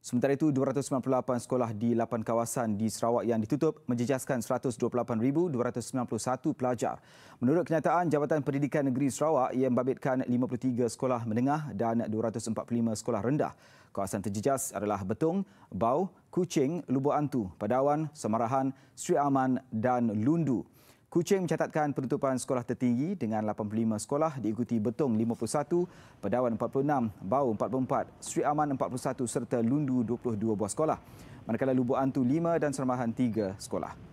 Sementara itu, 298 sekolah di 8 kawasan di Sarawak yang ditutup menjejaskan 128,291 pelajar. Menurut kenyataan Jabatan Pendidikan Negeri Sarawak, yang membabitkan 53 sekolah menengah dan 245 sekolah rendah. Kawasan terjejas adalah Betung, Bau, Kuching, Lubuk Antu, Padawan, Samarahan, Sri Aman dan Lundu. Kuching mencatatkan penutupan sekolah tertinggi dengan 85 sekolah diikuti Betong 51, Pedawan 46, Bau 44, Sri Aman 41 serta Lundu 22 buah sekolah. Manakala Lubuk Antu 5 dan Seremahan 3 sekolah.